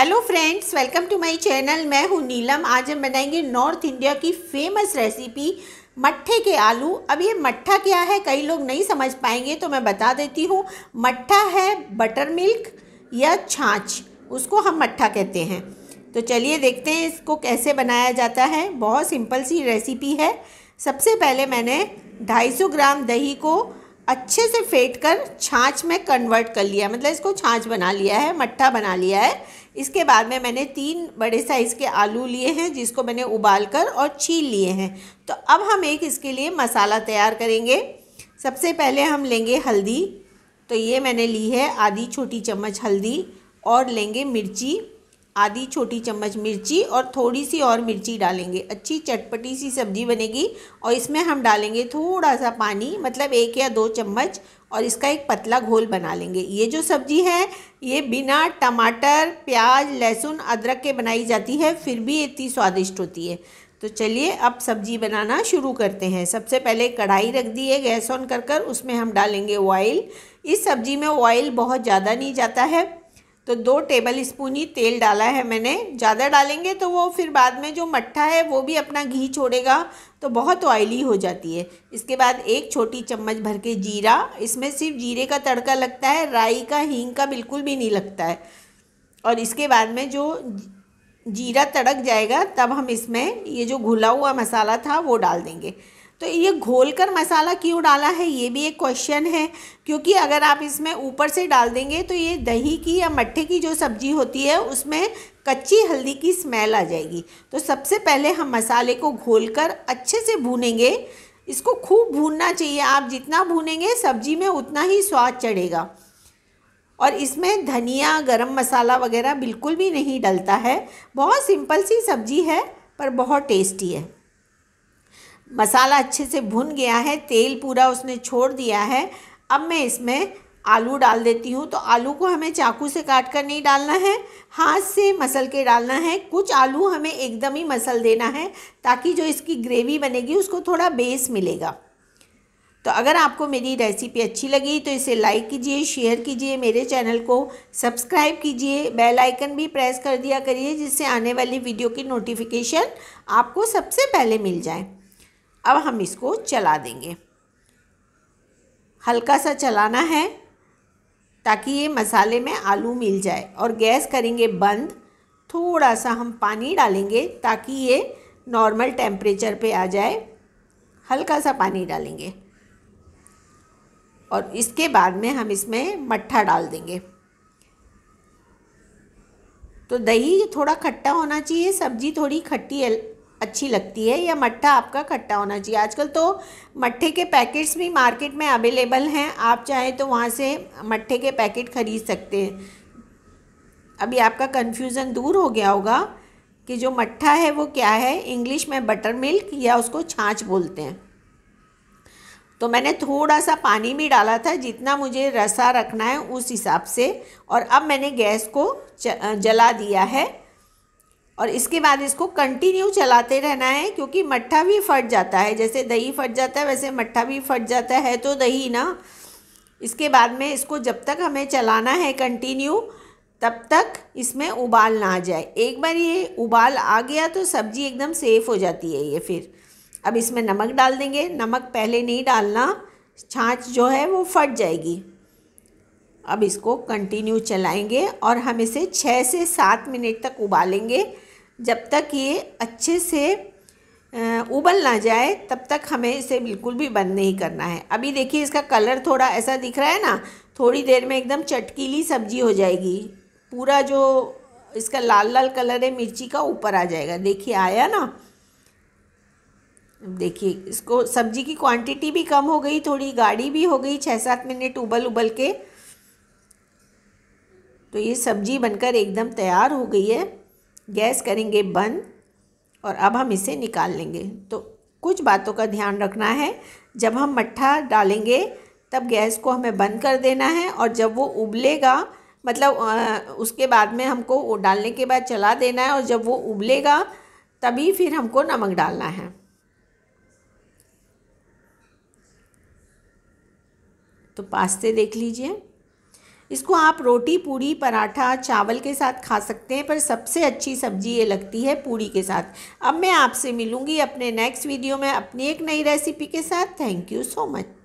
hello friends welcome to my channel मैं हूं नीलम आज हम बनाएंगे नॉर्थ इंडिया की फेमस रेसिपी मट्ठे के आलू अब ये मट्ठा क्या है कई लोग नहीं समझ पाएंगे तो मैं बता देती हूँ मट्ठा है बटर मिल्क या छाछ उसको हम मट्ठा कहते हैं तो चलिए देखते हैं इसको कैसे बनाया जाता है बहुत सिंपल सी रेसिपी है सबसे पहले मैंने 250 ग्राम दही को अच्छे से फेंट कर छाछ में कन्वर्ट कर लिया मतलब इसको छाछ बना लिया है मट्ठा बना लिया है इसके बाद में मैंने तीन बड़े साइज़ के आलू लिए हैं जिसको मैंने उबाल कर और छील लिए हैं तो अब हम एक इसके लिए मसाला तैयार करेंगे सबसे पहले हम लेंगे हल्दी तो ये मैंने ली है आधी छोटी चम्मच हल्दी और लेंगे मिर्ची आधी छोटी चम्मच मिर्ची और थोड़ी सी और मिर्ची डालेंगे अच्छी चटपटी सी सब्जी बनेगी और इसमें हम डालेंगे थोड़ा सा पानी मतलब एक या दो चम्मच और इसका एक पतला घोल बना लेंगे ये जो सब्ज़ी है ये बिना टमाटर प्याज लहसुन अदरक के बनाई जाती है फिर भी इतनी स्वादिष्ट होती है तो चलिए अब सब्ज़ी बनाना शुरू करते हैं सबसे पहले कढ़ाई रख दी है गैस ऑन कर कर उसमें हम डालेंगे ऑयल इस सब्ज़ी में ऑयल बहुत ज़्यादा नहीं जाता है तो दो टेबल स्पून ही तेल डाला है मैंने ज़्यादा डालेंगे तो वो फिर बाद में जो मट्ठा है वो भी अपना घी छोड़ेगा तो बहुत ऑयली हो जाती है इसके बाद एक छोटी चम्मच भर के जीरा इसमें सिर्फ जीरे का तड़का लगता है राई का हींग का बिल्कुल भी नहीं लगता है और इसके बाद में जो जीरा तड़क जाएगा तब हम इसमें ये जो घुला हुआ मसाला था वो डाल देंगे तो ये घोल कर मसाला क्यों डाला है ये भी एक क्वेश्चन है क्योंकि अगर आप इसमें ऊपर से डाल देंगे तो ये दही की या मट्ठे की जो सब्जी होती है उसमें कच्ची हल्दी की स्मेल आ जाएगी तो सबसे पहले हम मसाले को घोल कर अच्छे से भूनेंगे इसको खूब भूनना चाहिए आप जितना भूनेंगे सब्जी में उतना ही स्वाद चढ़ेगा और इसमें धनिया गरम मसाला वगैरह बिल्कुल भी नहीं डलता है बहुत सिंपल सी सब्जी है पर बहुत टेस्टी है मसाला अच्छे से भुन गया है तेल पूरा उसने छोड़ दिया है अब मैं इसमें आलू डाल देती हूँ तो आलू को हमें चाकू से काट कर नहीं डालना है हाथ से मसल के डालना है कुछ आलू हमें एकदम ही मसल देना है ताकि जो इसकी ग्रेवी बनेगी उसको थोड़ा बेस मिलेगा तो अगर आपको मेरी रेसिपी अच्छी लगी तो इसे लाइक कीजिए शेयर कीजिए मेरे चैनल को सब्सक्राइब कीजिए बेल आइकन भी प्रेस कर दिया करिए जिससे आने वाली वीडियो की नोटिफिकेशन आपको सबसे पहले मिल जाए अब हम इसको चला देंगे हल्का सा चलाना है ताकि ये मसाले में आलू मिल जाए और गैस करेंगे बंद थोड़ा सा हम पानी डालेंगे ताकि ये नॉर्मल टेम्परेचर पे आ जाए हल्का सा पानी डालेंगे और इसके बाद में हम इसमें मट्ठा डाल देंगे तो दही थोड़ा खट्टा होना चाहिए सब्जी थोड़ी खट्टी अच्छी लगती है या मट्ठा आपका खट्टा होना चाहिए आजकल तो मट्ठे के पैकेट्स भी मार्केट में अवेलेबल हैं आप चाहें तो वहाँ से मट्ठे के पैकेट ख़रीद सकते हैं अभी आपका कन्फ्यूज़न दूर हो गया होगा कि जो मट्ठा है वो क्या है इंग्लिश में बटर मिल्क या उसको छाछ बोलते हैं तो मैंने थोड़ा सा पानी भी डाला था जितना मुझे रसा रखना है उस हिसाब से और अब मैंने गैस को जला दिया है और इसके बाद इसको कंटिन्यू चलाते रहना है क्योंकि मट्ठा भी फट जाता है जैसे दही फट जाता है वैसे मट्ठा भी फट जाता है तो दही ना इसके बाद में इसको जब तक हमें चलाना है कंटिन्यू तब तक इसमें उबाल ना आ जाए एक बार ये उबाल आ गया तो सब्ज़ी एकदम सेफ़ हो जाती है ये फिर अब इसमें नमक डाल देंगे नमक पहले नहीं डालना छाछ जो है वो फट जाएगी अब इसको कंटिन्यू चलाएंगे और हम इसे छः से सात मिनट तक उबालेंगे जब तक ये अच्छे से उबल ना जाए तब तक हमें इसे बिल्कुल भी बंद नहीं करना है अभी देखिए इसका कलर थोड़ा ऐसा दिख रहा है ना थोड़ी देर में एकदम चटकीली सब्जी हो जाएगी पूरा जो इसका लाल लाल कलर है मिर्ची का ऊपर आ जाएगा देखिए आया ना देखिए इसको सब्जी की क्वांटिटी भी कम हो गई थोड़ी गाढ़ी भी हो गई छः सात मिनट उबल उबल के तो ये सब्जी बनकर एकदम तैयार हो गई है गैस करेंगे बंद और अब हम इसे निकाल लेंगे तो कुछ बातों का ध्यान रखना है जब हम मट्ठा डालेंगे तब गैस को हमें बंद कर देना है और जब वो उबलेगा मतलब उसके बाद में हमको डालने के बाद चला देना है और जब वो उबलेगा तभी फिर हमको नमक डालना है तो पास्ते देख लीजिए इसको आप रोटी पूड़ी पराठा चावल के साथ खा सकते हैं पर सबसे अच्छी सब्जी ये लगती है पूरी के साथ अब मैं आपसे मिलूँगी अपने नेक्स्ट वीडियो में अपनी एक नई रेसिपी के साथ थैंक यू सो मच